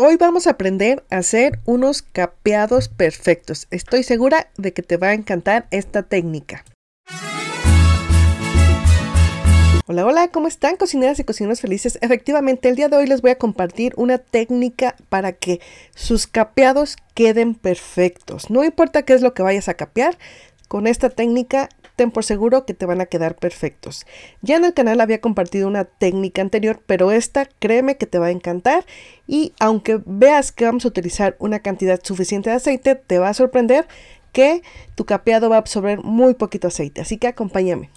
Hoy vamos a aprender a hacer unos capeados perfectos. Estoy segura de que te va a encantar esta técnica. Hola, hola, ¿cómo están cocineras y cocineros felices? Efectivamente, el día de hoy les voy a compartir una técnica para que sus capeados queden perfectos. No importa qué es lo que vayas a capear, con esta técnica por seguro que te van a quedar perfectos. Ya en el canal había compartido una técnica anterior, pero esta créeme que te va a encantar y aunque veas que vamos a utilizar una cantidad suficiente de aceite, te va a sorprender que tu capeado va a absorber muy poquito aceite, así que acompáñame.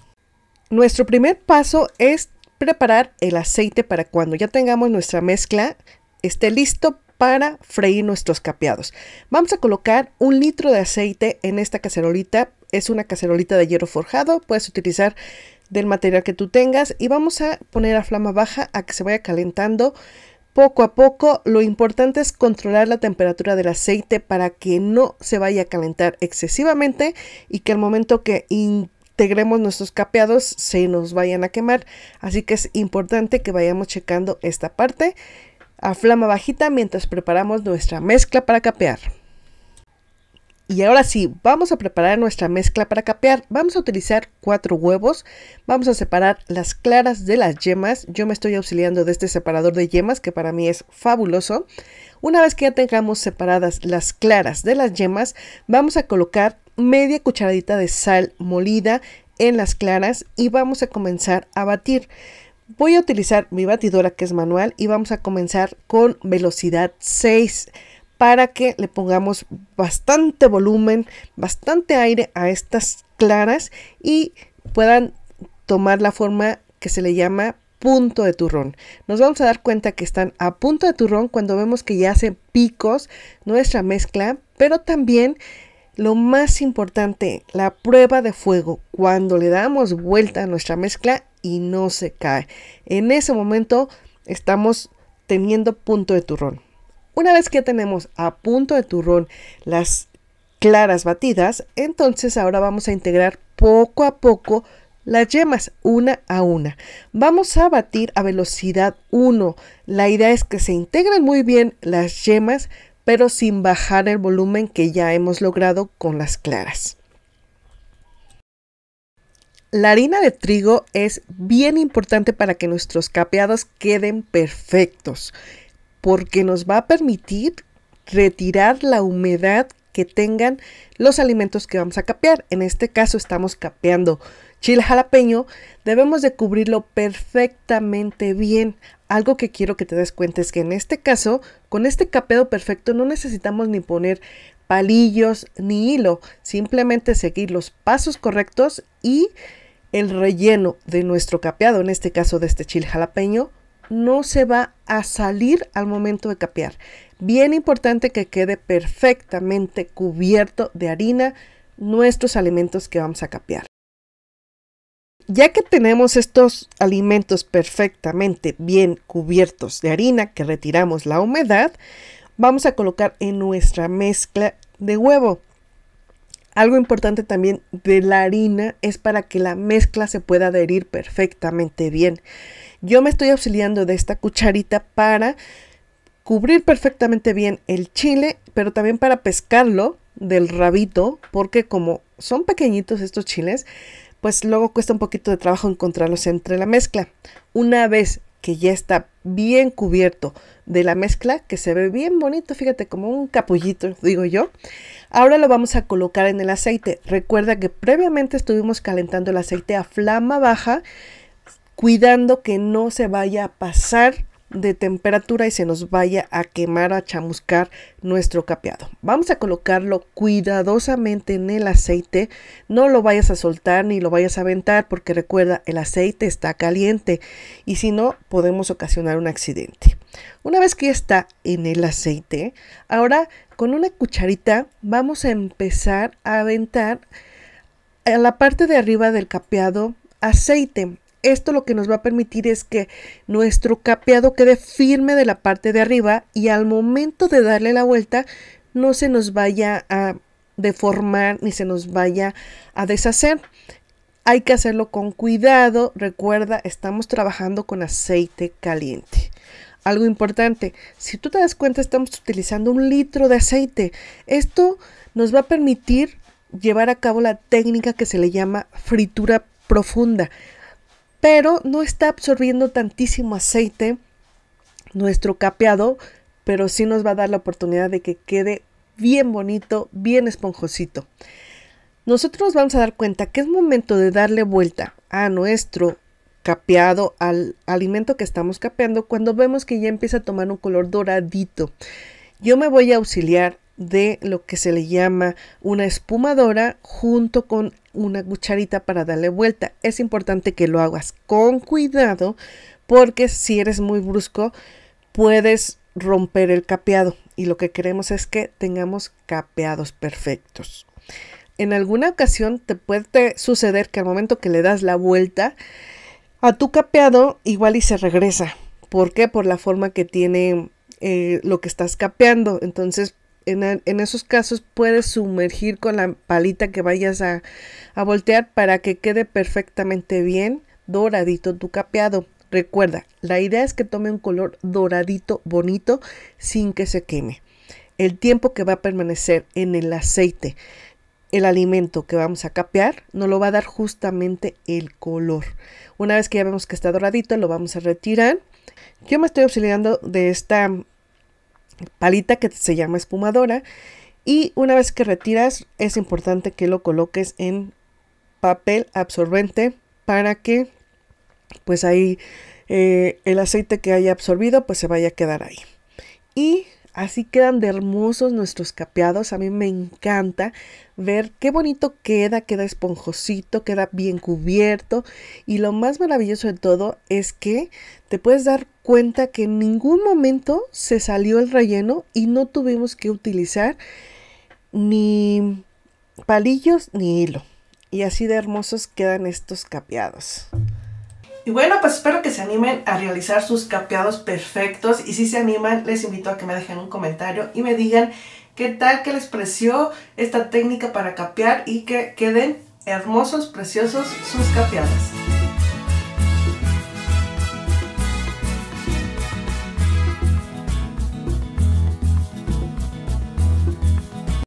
Nuestro primer paso es preparar el aceite para cuando ya tengamos nuestra mezcla esté listo para freír nuestros capeados. Vamos a colocar un litro de aceite en esta cacerolita es una cacerolita de hierro forjado, puedes utilizar del material que tú tengas y vamos a poner a flama baja a que se vaya calentando poco a poco. Lo importante es controlar la temperatura del aceite para que no se vaya a calentar excesivamente y que al momento que integremos nuestros capeados se nos vayan a quemar. Así que es importante que vayamos checando esta parte a flama bajita mientras preparamos nuestra mezcla para capear. Y ahora sí, vamos a preparar nuestra mezcla para capear. Vamos a utilizar cuatro huevos. Vamos a separar las claras de las yemas. Yo me estoy auxiliando de este separador de yemas que para mí es fabuloso. Una vez que ya tengamos separadas las claras de las yemas, vamos a colocar media cucharadita de sal molida en las claras y vamos a comenzar a batir. Voy a utilizar mi batidora que es manual y vamos a comenzar con velocidad 6 para que le pongamos bastante volumen, bastante aire a estas claras y puedan tomar la forma que se le llama punto de turrón. Nos vamos a dar cuenta que están a punto de turrón cuando vemos que ya hace picos nuestra mezcla, pero también lo más importante, la prueba de fuego, cuando le damos vuelta a nuestra mezcla y no se cae. En ese momento estamos teniendo punto de turrón. Una vez que tenemos a punto de turrón las claras batidas, entonces ahora vamos a integrar poco a poco las yemas una a una. Vamos a batir a velocidad 1. La idea es que se integren muy bien las yemas, pero sin bajar el volumen que ya hemos logrado con las claras. La harina de trigo es bien importante para que nuestros capeados queden perfectos porque nos va a permitir retirar la humedad que tengan los alimentos que vamos a capear. En este caso estamos capeando chile jalapeño, debemos de cubrirlo perfectamente bien. Algo que quiero que te des cuenta es que en este caso, con este capeado perfecto no necesitamos ni poner palillos ni hilo, simplemente seguir los pasos correctos y el relleno de nuestro capeado, en este caso de este chile jalapeño, no se va a salir al momento de capear. Bien importante que quede perfectamente cubierto de harina nuestros alimentos que vamos a capear. Ya que tenemos estos alimentos perfectamente bien cubiertos de harina que retiramos la humedad, vamos a colocar en nuestra mezcla de huevo. Algo importante también de la harina es para que la mezcla se pueda adherir perfectamente bien. Yo me estoy auxiliando de esta cucharita para cubrir perfectamente bien el chile, pero también para pescarlo del rabito, porque como son pequeñitos estos chiles, pues luego cuesta un poquito de trabajo encontrarlos entre la mezcla. Una vez que ya está bien cubierto de la mezcla, que se ve bien bonito, fíjate, como un capullito, digo yo. Ahora lo vamos a colocar en el aceite. Recuerda que previamente estuvimos calentando el aceite a flama baja, cuidando que no se vaya a pasar de temperatura y se nos vaya a quemar, a chamuscar nuestro capeado. Vamos a colocarlo cuidadosamente en el aceite. No lo vayas a soltar ni lo vayas a aventar porque recuerda, el aceite está caliente y si no, podemos ocasionar un accidente. Una vez que está en el aceite, ahora con una cucharita vamos a empezar a aventar a la parte de arriba del capeado aceite. Esto lo que nos va a permitir es que nuestro capeado quede firme de la parte de arriba y al momento de darle la vuelta no se nos vaya a deformar ni se nos vaya a deshacer. Hay que hacerlo con cuidado. Recuerda, estamos trabajando con aceite caliente. Algo importante, si tú te das cuenta, estamos utilizando un litro de aceite. Esto nos va a permitir llevar a cabo la técnica que se le llama fritura profunda pero no está absorbiendo tantísimo aceite nuestro capeado, pero sí nos va a dar la oportunidad de que quede bien bonito, bien esponjosito. Nosotros nos vamos a dar cuenta que es momento de darle vuelta a nuestro capeado, al alimento que estamos capeando, cuando vemos que ya empieza a tomar un color doradito. Yo me voy a auxiliar de lo que se le llama una espumadora junto con una cucharita para darle vuelta. Es importante que lo hagas con cuidado porque si eres muy brusco puedes romper el capeado y lo que queremos es que tengamos capeados perfectos. En alguna ocasión te puede suceder que al momento que le das la vuelta a tu capeado igual y se regresa. ¿Por qué? Por la forma que tiene eh, lo que estás capeando. Entonces en, esos casos puedes sumergir con la palita que vayas a, a voltear para que quede perfectamente bien doradito tu capeado. Recuerda, la idea es que tome un color doradito bonito sin que se queme. El tiempo que va a permanecer en el aceite, el alimento que vamos a capear, nos lo va a dar justamente el color. Una vez que ya vemos que está doradito, lo vamos a retirar. Yo me estoy auxiliando de esta palita que se llama espumadora. Y una vez que retiras, es importante que lo coloques en papel absorbente para que pues ahí eh, el aceite que haya absorbido pues se vaya a quedar ahí. Y Así quedan de hermosos nuestros capeados. A mí me encanta ver qué bonito queda, queda esponjosito, queda bien cubierto. Y lo más maravilloso de todo es que te puedes dar cuenta que en ningún momento se salió el relleno y no tuvimos que utilizar ni palillos ni hilo. Y así de hermosos quedan estos capeados. Y bueno, pues espero que se animen a realizar sus capeados perfectos y si se animan, les invito a que me dejen un comentario y me digan qué tal que les preció esta técnica para capear y que queden hermosos, preciosos sus capeados.